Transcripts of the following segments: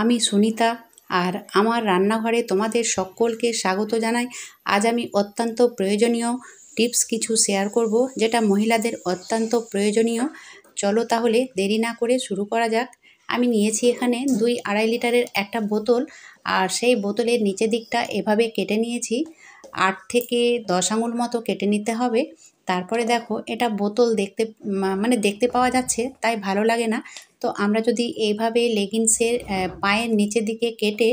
আমি সুনিতা আর আমার রান্নাঘরে তোমাদের সকলকে স্বাগত জানাই আজ আমি অত্যন্ত প্রয়োজনীয় টিপস কিছু শেয়ার করব যেটা মহিলাদের অত্যন্ত প্রয়োজনীয় চলো তাহলে দেরি না করে শুরু করা যাক আমি নিয়েছি এখানে দুই আড়াই লিটারের একটা বোতল আর সেই বোতলের নিচে দিকটা এভাবে কেটে নিয়েছি আট থেকে দশ আঙুল মতো কেটে নিতে হবে তারপরে দেখো এটা বোতল দেখতে মানে দেখতে পাওয়া যাচ্ছে তাই ভালো লাগে না তো আমরা যদি এইভাবে লেগিংসের পায়ের নিচের দিকে কেটে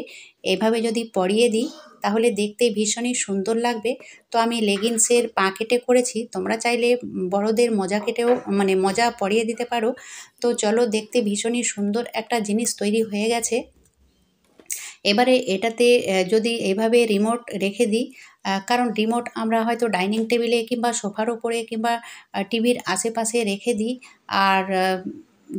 এভাবে যদি পরিয়ে দিই তাহলে দেখতে ভীষণই সুন্দর লাগবে তো আমি লেগিংসের পা কেটে করেছি তোমরা চাইলে বড়দের মজা কেটেও মানে মজা পরিয়ে দিতে পারো তো চলো দেখতে ভীষণই সুন্দর একটা জিনিস তৈরি হয়ে গেছে এবারে এটাতে যদি এভাবে রিমোট রেখে দিই কারণ রিমোট আমরা হয়তো ডাইনিং টেবিলে কিংবা সোফার ওপরে কিংবা টিভির আশেপাশে রেখে দিই আর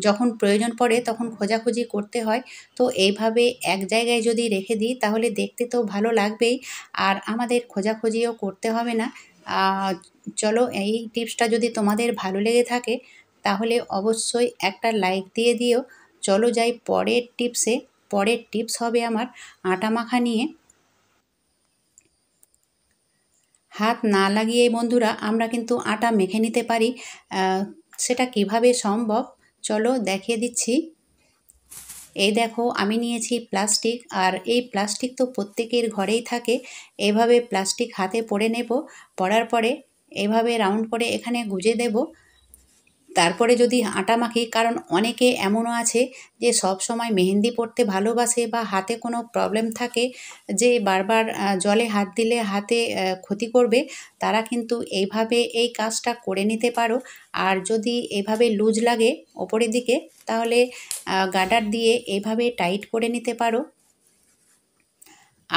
যখন প্রয়োজন পড়ে তখন খোঁজাখুঁজি করতে হয় তো এইভাবে এক জায়গায় যদি রেখে দিই তাহলে দেখতে তো ভালো লাগবেই আর আমাদের খোঁজাখুঁজিও করতে হবে না চলো এই টিপসটা যদি তোমাদের ভালো লেগে থাকে তাহলে অবশ্যই একটা লাইক দিয়ে দিও চলো যাই পরের টিপসে পরের টিপস হবে আমার আটা মাখা নিয়ে হাত না লাগিয়ে বন্ধুরা আমরা কিন্তু আটা মেখে নিতে পারি সেটা কিভাবে সম্ভব চলো দেখিয়ে দিচ্ছি এই দেখো আমি নিয়েছি প্লাস্টিক আর এই প্লাস্টিক তো প্রত্যেকের ঘরেই থাকে এভাবে প্লাস্টিক হাতে পরে নেব পরার পরে এভাবে রাউন্ড করে এখানে গুজে দেব তারপরে যদি আটা মাখি কারণ অনেকে এমনও আছে যে সব সময় মেহেন্দি পরতে ভালোবাসে বা হাতে কোনো প্রবলেম থাকে যে বারবার জলে হাত দিলে হাতে ক্ষতি করবে তারা কিন্তু এইভাবে এই কাজটা করে নিতে পারো আর যদি এভাবে লুজ লাগে ওপরের দিকে তাহলে গার্ডার দিয়ে এভাবে টাইট করে নিতে পারো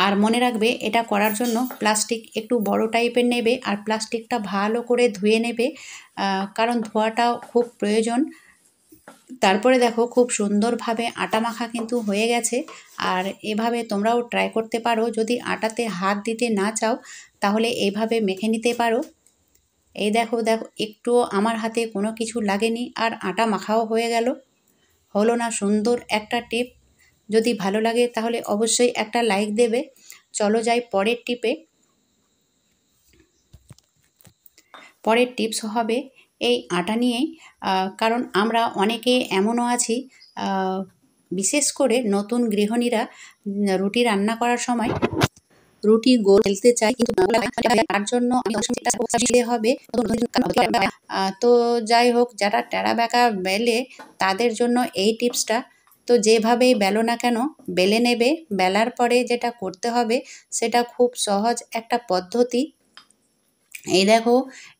আর মনে রাখবে এটা করার জন্য প্লাস্টিক একটু বড় টাইপের নেবে আর প্লাস্টিকটা ভালো করে ধুয়ে নেবে কারণ ধোয়াটাও খুব প্রয়োজন তারপরে দেখো খুব সুন্দরভাবে আটা মাখা কিন্তু হয়ে গেছে আর এভাবে তোমরাও ট্রাই করতে পারো যদি আটাতে হাত দিতে না চাও তাহলে এইভাবে মেখে নিতে পারো এই দেখো দেখো একটুও আমার হাতে কোনো কিছু লাগেনি আর আটা মাখাও হয়ে গেল হলো না সুন্দর একটা টিপ যদি ভালো লাগে তাহলে অবশ্যই একটা লাইক দেবে চলো যাই পরের টিপে পরের টিপস হবে এই আটা নিয়েই কারণ আমরা অনেকে এমনও আছি বিশেষ করে নতুন গৃহিণীরা রুটি রান্না করার সময় রুটি গোল খেলতে চাই কিন্তু তার জন্য হবে তো যাই হোক যারা টেরা বেকা বেলে তাদের জন্য এই টিপসটা তো যেভাবেই বেলো না কেন বেলে নেবে বেলার পরে যেটা করতে হবে সেটা খুব সহজ একটা পদ্ধতি এই দেখো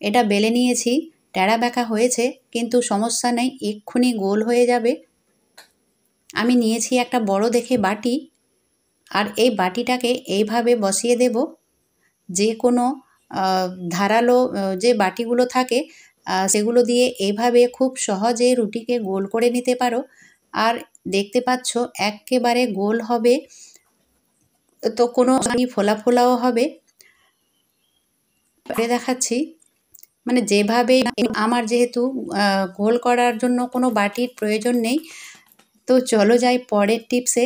এটা বেলে নিয়েছি ট্যাড়া ব্যাকা হয়েছে কিন্তু সমস্যা নেই এক্ষুনি গোল হয়ে যাবে আমি নিয়েছি একটা বড় দেখে বাটি আর এই বাটিটাকে এইভাবে বসিয়ে দেব যে কোনো ধারালো যে বাটিগুলো থাকে সেগুলো দিয়ে এইভাবে খুব সহজে রুটিকে গোল করে নিতে পারো আর দেখতে পাচ্ছ একেবারে গোল হবে তো কোনো ফোলা ফোলাও হবে দেখাচ্ছি মানে যেভাবে আমার যেহেতু গোল করার জন্য কোনো বাটির প্রয়োজন নেই তো চলো যাই পরের টিপসে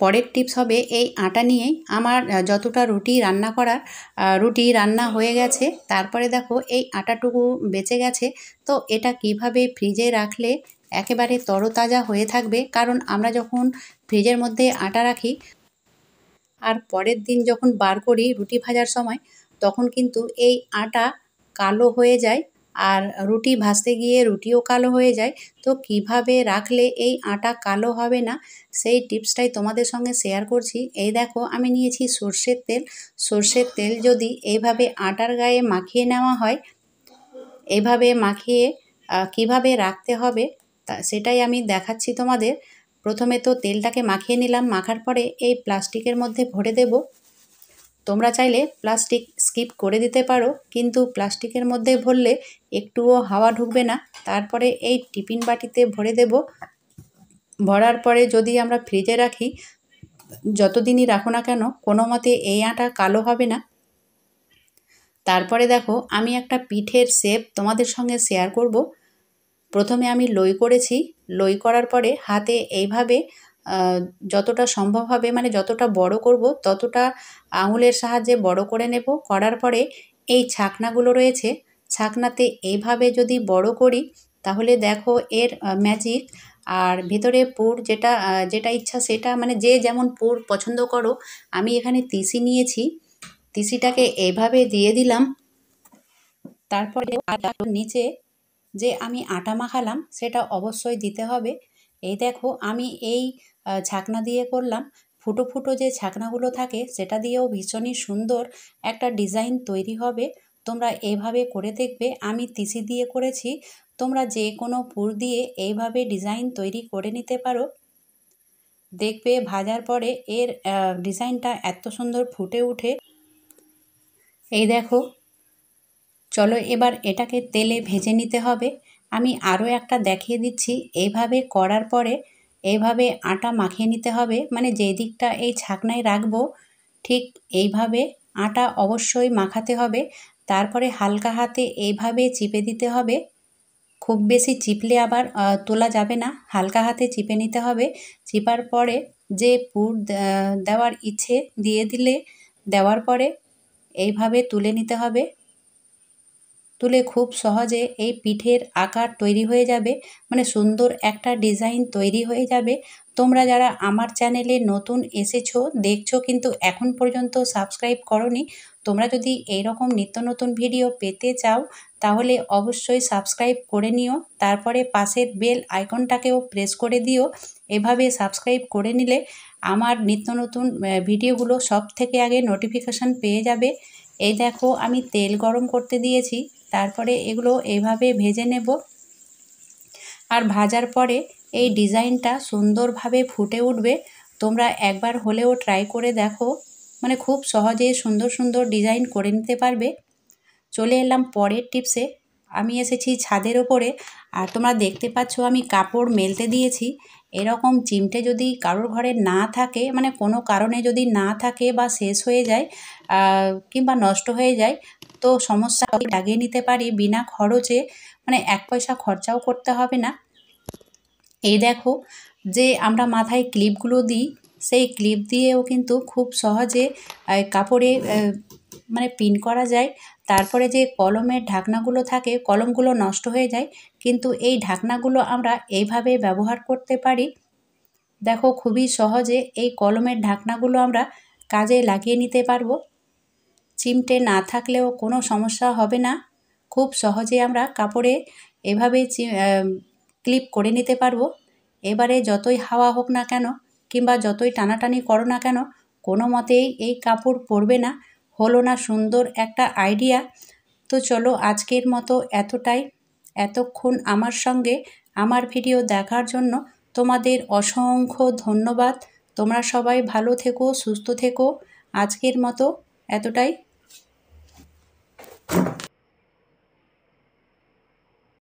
পরের টিপস হবে এই আটা নিয়ে আমার যতটা রুটি রান্না করার রুটি রান্না হয়ে গেছে তারপরে দেখো এই আটাটুকু বেঁচে গেছে তো এটা কিভাবে ফ্রিজে রাখলে একেবারে তরতাজা হয়ে থাকবে কারণ আমরা যখন ফ্রিজের মধ্যে আটা রাখি আর পরের দিন যখন বার করি রুটি ভাজার সময় তখন কিন্তু এই আটা কালো হয়ে যায় আর রুটি ভাজতে গিয়ে রুটিও কালো হয়ে যায় তো কিভাবে রাখলে এই আটা কালো হবে না সেই টিপসটাই তোমাদের সঙ্গে শেয়ার করছি এই দেখো আমি নিয়েছি সর্ষের তেল সর্ষের তেল যদি এইভাবে আটার গায়ে মাখিয়ে নেওয়া হয় এভাবে মাখিয়ে কিভাবে রাখতে হবে তা সেটাই আমি দেখাচ্ছি তোমাদের প্রথমে তো তেলটাকে মাখিয়ে নিলাম মাখার পরে এই প্লাস্টিকের মধ্যে ভরে দেব তোমরা চাইলে প্লাস্টিক স্কিপ করে দিতে পারো কিন্তু প্লাস্টিকের মধ্যে ভরলে একটুও হাওয়া ঢুকবে না তারপরে এই টিফিন বাটিতে ভরে দেব ভরার পরে যদি আমরা ফ্রিজে রাখি যতদিনই রাখো না কেন কোনো মতে এই আটা কালো হবে না তারপরে দেখো আমি একটা পিঠের শেপ তোমাদের সঙ্গে শেয়ার করব প্রথমে আমি লই করেছি লই করার পরে হাতে এইভাবে যতটা সম্ভব হবে মানে যতটা বড় করব ততটা আঙুলের সাহায্যে বড় করে নেব করার পরে এই ছাকনাগুলো রয়েছে ছাকনাতে এইভাবে যদি বড় করি তাহলে দেখো এর ম্যাজিক আর ভেতরে পুর যেটা যেটা ইচ্ছা সেটা মানে যে যেমন পুর পছন্দ করো আমি এখানে তিসি নিয়েছি তিসিটাকে এইভাবে দিয়ে দিলাম তারপরে নিচে যে আমি আটা মাখালাম সেটা অবশ্যই দিতে হবে এই দেখো আমি এই ছাকনা দিয়ে করলাম ফুটো ফুটো যে ছাকনাগুলো থাকে সেটা দিয়েও ভীষণই সুন্দর একটা ডিজাইন তৈরি হবে তোমরা এভাবে করে দেখবে আমি তিসি দিয়ে করেছি তোমরা যে কোনো পুর দিয়ে এইভাবে ডিজাইন তৈরি করে নিতে পারো দেখবে ভাজার পরে এর ডিজাইনটা এত সুন্দর ফুটে উঠে এই দেখো চলো এবার এটাকে তেলে ভেজে নিতে হবে আমি আরও একটা দেখিয়ে দিচ্ছি এইভাবে করার পরে এইভাবে আটা মাখিয়ে নিতে হবে মানে যেই দিকটা এই ছাকনায় রাখবো ঠিক এইভাবে আটা অবশ্যই মাখাতে হবে তারপরে হালকা হাতে এইভাবে চিপে দিতে হবে খুব বেশি চিপলে আবার তোলা যাবে না হালকা হাতে চিপে নিতে হবে চিপার পরে যে পুর দেওয়ার ইচ্ছে দিয়ে দিলে দেওয়ার পরে এইভাবে তুলে নিতে হবে তুলে খুব সহজে এই পিঠের আকার তৈরি হয়ে যাবে মানে সুন্দর একটা ডিজাইন তৈরি হয়ে যাবে তোমরা যারা আমার চ্যানেলে নতুন এসেছো দেখছো কিন্তু এখন পর্যন্ত সাবস্ক্রাইব করনি তোমরা যদি এইরকম নিত্য নতুন ভিডিও পেতে চাও তাহলে অবশ্যই সাবস্ক্রাইব করে নিও তারপরে পাশের বেল আইকনটাকেও প্রেস করে দিও এভাবে সাবস্ক্রাইব করে নিলে আমার নিত্য নতুন ভিডিওগুলো সব থেকে আগে নোটিফিকেশান পেয়ে যাবে এই দেখো আমি তেল গরম করতে দিয়েছি তারপরে এগুলো এভাবে ভেজে নেব আর ভাজার পরে এই ডিজাইনটা সুন্দরভাবে ফুটে উঠবে তোমরা একবার হলেও ট্রাই করে দেখো মানে খুব সহজে সুন্দর সুন্দর ডিজাইন করে নিতে পারবে চলে এলাম পরের টিপসে আমি এসেছি ছাদের ওপরে আর তোমরা দেখতে পাচ্ছ আমি কাপড় মেলতে দিয়েছি এরকম চিমটে যদি কারোর ঘরে না থাকে মানে কোনো কারণে যদি না থাকে বা শেষ হয়ে যায় কিংবা নষ্ট হয়ে যায় তো সমস্যা লাগিয়ে নিতে পারি বিনা খরচে মানে এক পয়সা খরচাও করতে হবে না এই দেখো যে আমরা মাথায় ক্লিপগুলো দিই সেই ক্লিপ দিয়েও কিন্তু খুব সহজে কাপড়ে মানে পিন করা যায় তারপরে যে কলমের ঢাকনাগুলো থাকে কলমগুলো নষ্ট হয়ে যায় কিন্তু এই ঢাকনাগুলো আমরা এইভাবে ব্যবহার করতে পারি দেখো খুবই সহজে এই কলমের ঢাকনাগুলো আমরা কাজে লাগিয়ে নিতে পারবো চিমটে না থাকলেও কোনো সমস্যা হবে না খুব সহজে আমরা কাপড়ে এভাবে ক্লিপ করে নিতে পারবো এবারে যতই হাওয়া হোক না কেন কিংবা যতই টানাটানি করো না কেন কোনো মতেই এই কাপড় পরবে না হলো না সুন্দর একটা আইডিয়া তো চলো আজকের মতো এতটাই এতক্ষণ আমার সঙ্গে আমার ভিডিও দেখার জন্য তোমাদের অসংখ্য ধন্যবাদ তোমরা সবাই ভালো থেকো সুস্থ থেকো আজকের মতো এতটাই